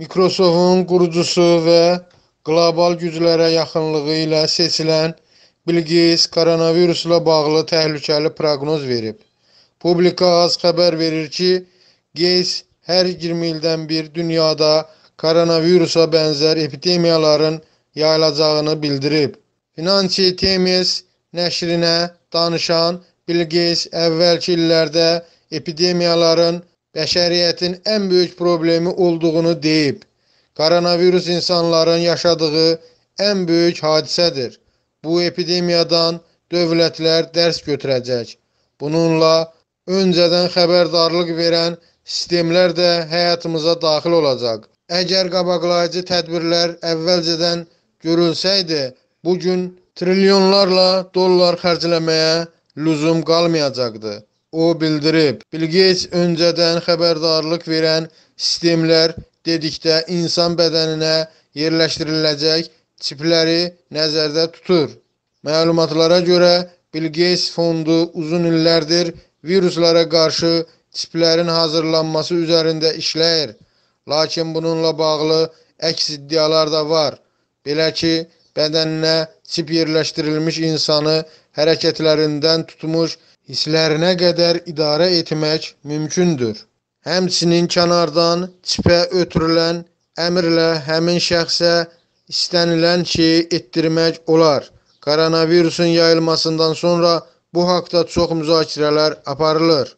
Microsoftun qurucusu və qlobal güclərə yaxınlığı ilə seçilən Bilqis koronavirusla bağlı təhlükəli proqnoz verib. Publika az xəbər verir ki, Geys hər 20 ildən bir dünyada koronavirusa bənzər epidemiyaların yayılacağını bildirib. Finansi Times nəşrinə danışan Bilqis əvvəlki illərdə epidemiyaların bəşəriyyətin ən böyük problemi olduğunu deyib. Koronavirus insanların yaşadığı ən böyük hadisədir. Bu epidemiyadan dövlətlər dərs götürəcək. Bununla öncədən xəbərdarlıq verən sistemlər də həyatımıza daxil olacaq. Əgər qabaqlayıcı tədbirlər əvvəlcədən görülsəydi, bu gün trilyonlarla dollar xərcləməyə lüzum qalmayacaqdı. O bildirib, Bilgeys öncədən xəbərdarlıq verən sistemlər dedikdə insan bədəninə yerləşdiriləcək çipləri nəzərdə tutur. Məlumatlara görə Bilgeys fondu uzun illərdir viruslara qarşı çiplərin hazırlanması üzərində işləyir. Lakin bununla bağlı əks iddialar da var. Belə ki, bədəninə sip yerləşdirilmiş insanı hərəkətlərindən tutmuş hisslərinə qədər idarə etmək mümkündür. Həmçinin kənardan çipə ötürülən əmrlə həmin şəxsə istənilən şeyi etdirmək olar. Koronavirusun yayılmasından sonra bu haqda çox müzakirələr aparılır.